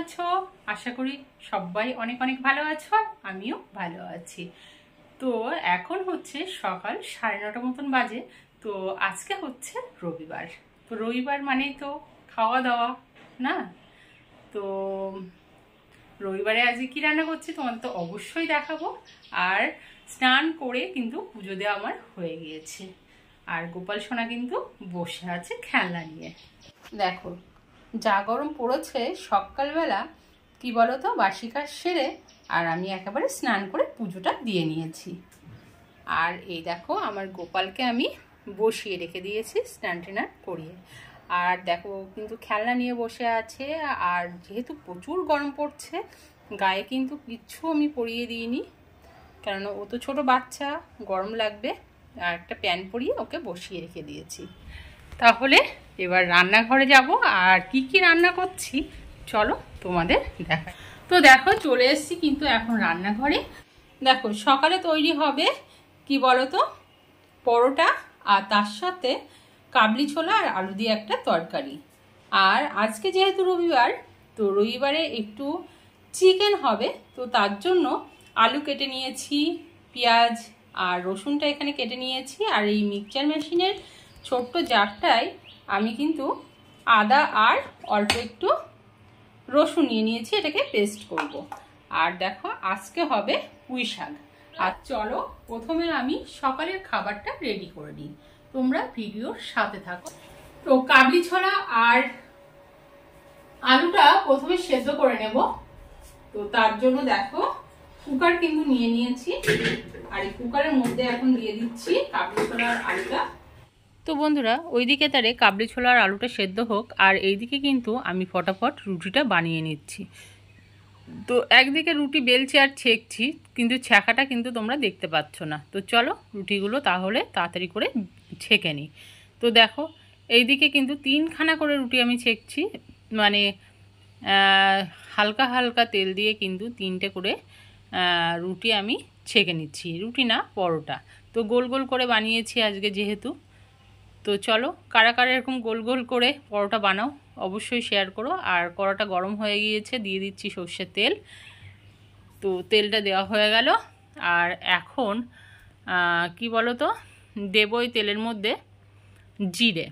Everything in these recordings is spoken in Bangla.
আছো আশা করি সবাই অনেক অনেক ভালো আছো আমিও ভালো আছি তো এখন হচ্ছে সকাল সাড়ে নটা মতন বাজে তো আজকে হচ্ছে রবিবার তো রবিবার মানেই তো খাওয়া দাওয়া না তো রবিবারে আজকে কী রান্না করছি তোমার তো অবশ্যই দেখাবো আর স্নান করে কিন্তু পুজো দেওয়া আমার হয়ে গিয়েছে আর গোপাল সোনা কিন্তু বসে আছে খেলনা নিয়ে দেখো যা গরম পড়েছে সকালবেলা কি বলতো বাসি কাজ সেরে আর আমি একেবারে স্নান করে পুজোটা দিয়ে নিয়েছি আর এই দেখো আমার গোপালকে আমি বসিয়ে রেখে দিয়েছি স্নান টেনার করিয়ে আর দেখো কিন্তু খেলনা নিয়ে বসে আছে আর যেহেতু প্রচুর গরম পড়ছে গায়ে কিন্তু কিচ্ছু আমি পরিয়ে দিইনি কেননা ও তো ছোটো বাচ্চা গরম লাগবে আর একটা প্যান পরিয়ে ওকে বসিয়ে রেখে দিয়েছি তাহলে এবার রান্নাঘরে যাব আর কি কি রান্না করছি চলো তোমাদের দেখা তো দেখো চলে এসছি কিন্তু এখন রান্নাঘরে দেখো সকালে তৈরি হবে কি বলো তো পরোটা আর তার সাথে কাবলি ছোলা আর আলু দিয়ে একটা তরকারি আর আজকে যেহেতু রবিবার তো রবিবারে একটু চিকেন হবে তো তার জন্য আলু কেটে নিয়েছি পেঁয়াজ আর রসুনটা এখানে কেটে নিয়েছি আর এই মিক্সচার মেশিনের ছোট্ট জারটায় আমি কিন্তু আদা আর অল্প একটু রসুন নিয়ে নিয়েছি এটাকে পেস্ট করব। আর দেখো আজকে হবে পুঁই শাক আর চলো প্রথমে আমি সকালের খাবারটা রেডি করে নিই তোমরা ভিডিওর সাথে থাকো তো কাবলি ছড়া আর আলুটা প্রথমে সেদ্ধ করে নেব তো তার জন্য দেখো কুকার কিন্তু নিয়ে নিয়েছি আর এই কুকারের মধ্যে এখন দিয়ে দিচ্ছি কাবলি ছড়া আর আলুটা তো বন্ধুরা ওইদিকে তারে কাবলি ছোলা আর আলুটা সেদ্ধ হোক আর এই দিকে কিন্তু আমি ফটাফট রুটিটা বানিয়ে নিচ্ছি তো একদিকে রুটি বেলছি আর ছেঁকছি কিন্তু ছেঁকাটা কিন্তু তোমরা দেখতে পাচ্ছ না তো চলো রুটিগুলো তাহলে তাড়াতাড়ি করে ছেঁকে নিই তো দেখো এইদিকে কিন্তু তিনখানা করে রুটি আমি ছেঁকছি মানে হালকা হালকা তেল দিয়ে কিন্তু তিনটে করে রুটি আমি ছেঁকে নিচ্ছি রুটি না পরোটা তো গোল গোল করে বানিয়েছি আজকে যেহেতু তো চলো কারা কারা এরকম গোল গোল করে পরোটা বানাও অবশ্যই শেয়ার করো আর কড়াটা গরম হয়ে গিয়েছে দিয়ে দিচ্ছি সর্ষের তেল তো তেলটা দেওয়া হয়ে গেল আর এখন কি বলো তো দেব ওই তেলের মধ্যে জিরে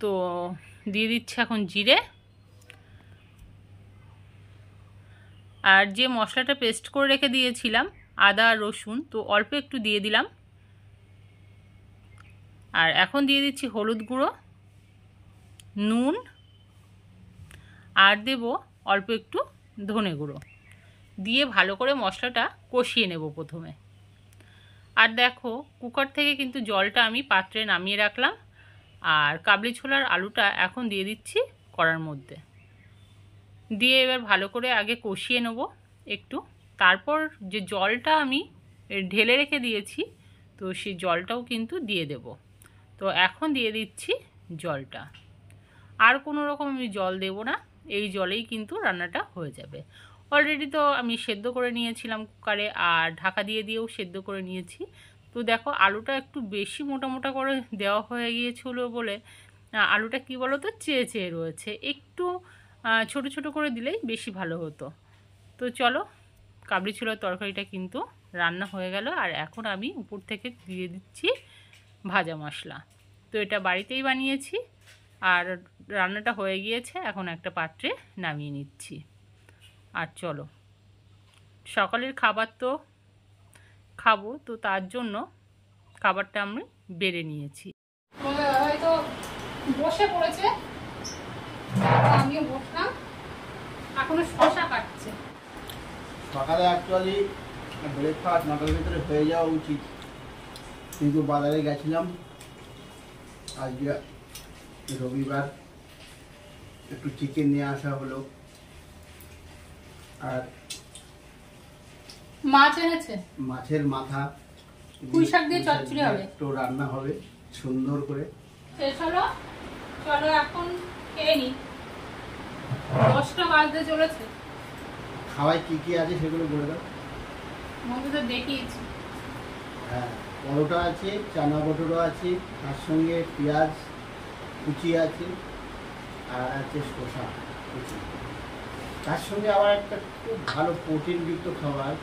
তো দিয়ে দিচ্ছি এখন জিরে আর যে মশলাটা পেস্ট করে রেখে দিয়েছিলাম আদা রসুন তো অল্প একটু দিয়ে দিলাম আর এখন দিয়ে দিচ্ছি হলুদ গুঁড়ো নুন আর দেব অল্প একটু ধনে গুঁড়ো দিয়ে ভালো করে মশলাটা কষিয়ে নেব প্রথমে আর দেখো কুকার থেকে কিন্তু জলটা আমি পাত্রে নামিয়ে রাখলাম আর কাবলি ছোলার আলুটা এখন দিয়ে দিচ্ছি করার মধ্যে দিয়ে এবার ভালো করে আগে কষিয়ে নেব একটু তারপর যে জলটা আমি ঢেলে রেখে দিয়েছি তো সেই জলটাও কিন্তু দিয়ে দেবো তো এখন দিয়ে দিচ্ছি জলটা আর কোনো রকম আমি জল দেব না এই জলেই কিন্তু রান্নাটা হয়ে যাবে অলরেডি তো আমি সেদ্ধ করে নিয়েছিলাম কুকারে আর ঢাকা দিয়ে দিয়েও সেদ্ধ করে নিয়েছি তো দেখো আলুটা একটু বেশি মোটা মোটা করে দেওয়া হয়ে গিয়েছিল বলে আলুটা কি বলো তো চেয়ে চেয়ে রয়েছে একটু ছোট ছোট করে দিলেই বেশি ভালো হতো তো চলো কাবড়ি ছোলার তরকারিটা কিন্তু রান্না হয়ে গেল আর এখন আমি উপর থেকে দিয়ে দিচ্ছি ভাজা মশলা তো এটা বাড়িতেই বানিয়েছি আর রান্নাটা হয়ে গিয়েছে এখন একটা পাত্রে নামিয়ে নিচ্ছি আর চলো সকালের খাবার তো খাবো তো তার জন্য খাবারটা আমি বেড়ে নিয়েছি বসে পড়েছে আমিও বসলাম এখনো শশা কাটছে সকালে অ্যাকচুয়ালি ব্রেকফাস্ট নটার ভিতরে হয়ে যাওয়া উচিত কিন্তু বাজারে গেছিলাম আজকে রবিবার একটু চিকেন নিয়ে আসা হলো আর মাছ মাছের মাথা পুঁই শাক দিয়ে হবে একটু রান্না হবে সুন্দর করে শেষ এখন দশটা চলেছে খাওয়ায় কি কি আছে সেগুলো বলে দাও তো দেখিয়েছি হ্যাঁ পরোটা আছে চানা বটরও আছে তার সঙ্গে পেঁয়াজ কুচি আছে আর আছে শসা কুচি তার সঙ্গে আবার একটা খুব ভালো প্রোটিনযুক্ত খাবার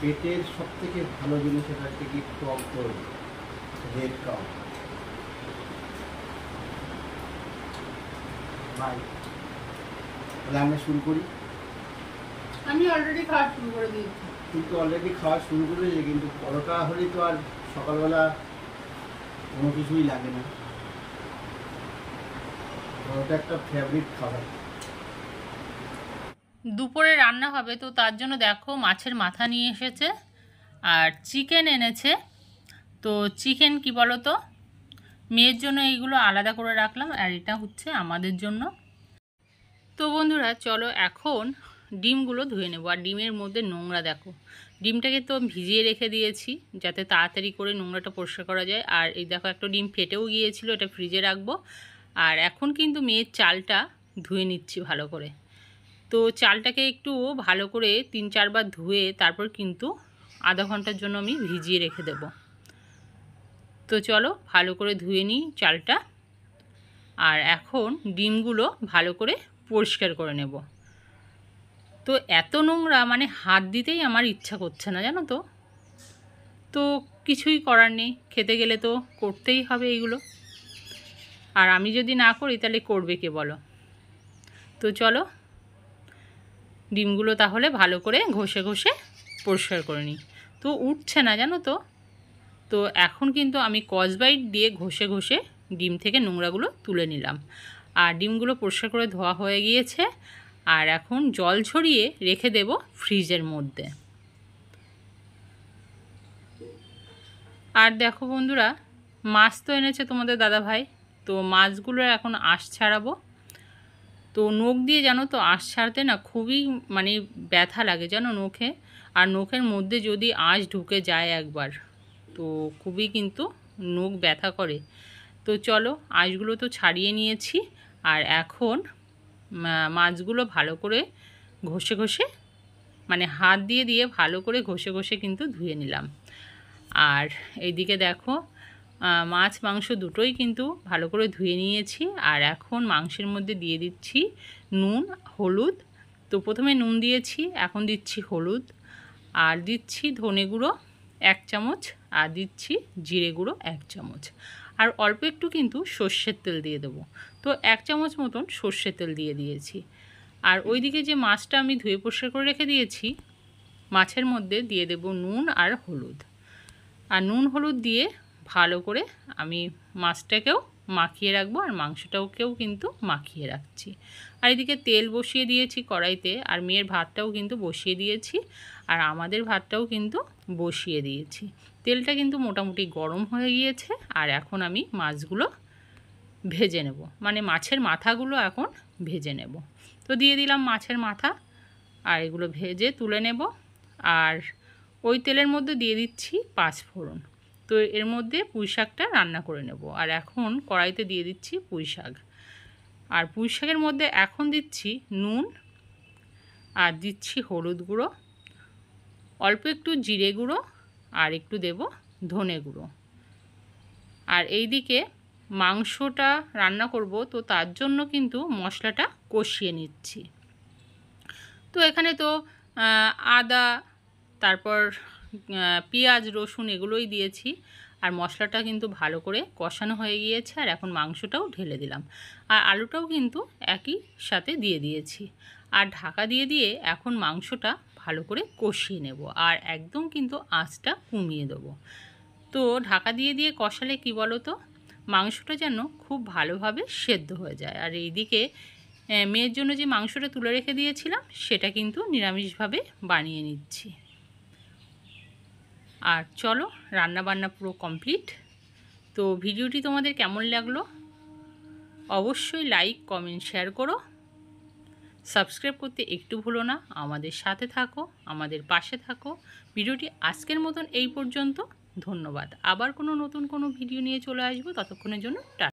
পেটের সব থেকে ভালো জিনিস এটা হচ্ছে কি টক দই রেড কাউ বাই তাহলে আমরা শুরু করি আমি অলরেডি খাওয়া শুরু করে দিয়েছি কিন্তু অলরেডি খাওয়া শুরু করেছে কিন্তু পরোটা হলে তো আর সকালবেলা কোনো কিছুই লাগে না পরোটা একটা ফেভারিট খাবার দুপুরে রান্না হবে তো তার জন্য দেখো মাছের মাথা নিয়ে এসেছে আর চিকেন এনেছে তো চিকেন কি বলো তো মেয়ের জন্য এইগুলো আলাদা করে রাখলাম আর এটা হচ্ছে আমাদের জন্য তো বন্ধুরা চলো এখন ডিমগুলো ধুয়ে নেবো আর ডিমের মধ্যে নোংরা দেখো ডিমটাকে তো ভিজিয়ে রেখে দিয়েছি যাতে তাড়াতাড়ি করে নোংরাটা পরিষ্কার করা যায় আর এই দেখো একটা ডিম ফেটেও গিয়েছিল এটা ফ্রিজে রাখবো আর এখন কিন্তু মেয়ের চালটা ধুয়ে নিচ্ছি ভালো করে তো চালটাকে একটু ভালো করে তিন চারবার ধুয়ে তারপর কিন্তু আধা ঘন্টার জন্য আমি ভিজিয়ে রেখে দেব তো চলো ভালো করে ধুয়ে নিই চালটা আর এখন ডিমগুলো ভালো করে পরিষ্কার করে নেবো তো এত নোংরা মানে হাত দিতেই আমার ইচ্ছা করছে না জানো তো তো কিছুই করার নেই খেতে গেলে তো করতেই হবে এইগুলো আর আমি যদি না করি তাহলে করবে কে বলো তো চলো ডিমগুলো তাহলে ভালো করে ঘষে ঘষে পরিষ্কার করে নিই তো উঠছে না জানো তো তো এখন কিন্তু আমি কসবাইট দিয়ে ঘষে ঘষে ডিম থেকে নোংরাগুলো তুলে নিলাম আর ডিমগুলো পরিষ্কার করে ধোয়া হয়ে গিয়েছে আর এখন জল ছড়িয়ে রেখে দেব ফ্রিজের মধ্যে আর দেখো বন্ধুরা মাছ তো এনেছে তোমাদের দাদা ভাই তো মাছগুলো এখন আঁশ ছাড়াবো তো নখ দিয়ে জানো তো আঁশ ছাড়তে না খুবই মানে ব্যথা লাগে জানো নখে আর নখের মধ্যে যদি আঁশ ঢুকে যায় একবার তো খুবই কিন্তু নখ ব্যথা করে তো চলো আঁশগুলো তো ছাড়িয়ে নিয়েছি আর এখন মাছগুলো ভালো করে ঘষে ঘষে মানে হাত দিয়ে দিয়ে ভালো করে ঘষে ঘষে কিন্তু ধুয়ে নিলাম আর এইদিকে দেখো মাছ মাংস দুটোই কিন্তু ভালো করে ধুয়ে নিয়েছি আর এখন মাংসের মধ্যে দিয়ে দিচ্ছি নুন হলুদ তো প্রথমে নুন দিয়েছি এখন দিচ্ছি হলুদ আর দিচ্ছি ধনে গুঁড়ো এক চামচ আর দিচ্ছি জিরে গুঁড়ো এক চামচ আর অল্প একটু কিন্তু সর্ষের তেল দিয়ে দেবো তো এক চামচ মতন সর্ষের তেল দিয়ে দিয়েছি আর ওইদিকে যে মাছটা আমি ধুয়ে পরিষ্কার করে রেখে দিয়েছি মাছের মধ্যে দিয়ে দেব নুন আর হলুদ আর নুন হলুদ দিয়ে ভালো করে আমি মাছটাকেও মাখিয়ে রাখবো আর মাংসটাকেও কিন্তু মাখিয়ে রাখছি আর এদিকে তেল বসিয়ে দিয়েছি কড়াইতে আর মেয়ের ভাতটাও কিন্তু বসিয়ে দিয়েছি আর আমাদের ভাতটাও কিন্তু বসিয়ে দিয়েছি তেলটা কিন্তু মোটামুটি গরম হয়ে গিয়েছে আর এখন আমি মাছগুলো ভেজে নেব মানে মাছের মাথাগুলো এখন ভেজে নেব তো দিয়ে দিলাম মাছের মাথা আর এগুলো ভেজে তুলে নেব আর ওই তেলের মধ্যে দিয়ে দিচ্ছি পাঁচ ফোড়ন তো এর মধ্যে পুঁই শাকটা রান্না করে নেব আর এখন কড়াইতে দিয়ে দিচ্ছি পুঁই শাক আর পুঁই শাকের মধ্যে এখন দিচ্ছি নুন আর দিচ্ছি হলুদ গুঁড়ো অল্প একটু জিরে গুঁড়ো আর একটু দেব ধনে গুঁড়ো আর এই দিকে মাংসটা রান্না করব তো তার জন্য কিন্তু মশলাটা কষিয়ে নিচ্ছি তো এখানে তো আদা তারপর পেঁয়াজ রসুন এগুলোই দিয়েছি আর মশলাটা কিন্তু ভালো করে কষানো হয়ে গিয়েছে আর এখন মাংসটাও ঢেলে দিলাম আর আলুটাও কিন্তু একই সাথে দিয়ে দিয়েছি আর ঢাকা দিয়ে দিয়ে এখন মাংসটা ভালো করে কষিয়ে নেব আর একদম কিন্তু আঁচটা কমিয়ে দেবো তো ঢাকা দিয়ে দিয়ে কষালে কি বলো তো মাংসটা যেন খুব ভালোভাবে সেদ্ধ হয়ে যায় আর এইদিকে মেয়ের জন্য যে মাংসটা তুলে রেখে দিয়েছিলাম সেটা কিন্তু নিরামিষভাবে বানিয়ে নিচ্ছি আর চলো রান্না বান্না পুরো কমপ্লিট তো ভিডিওটি তোমাদের কেমন লাগলো অবশ্যই লাইক কমেন্ট শেয়ার করো সাবস্ক্রাইব করতে একটু ভুলো না আমাদের সাথে থাকো আমাদের পাশে থাকো ভিডিওটি আজকের মতন এই পর্যন্ত ধন্যবাদ আবার কোনো নতুন কোনো ভিডিও নিয়ে চলে আসবো ততক্ষণের জন্য টা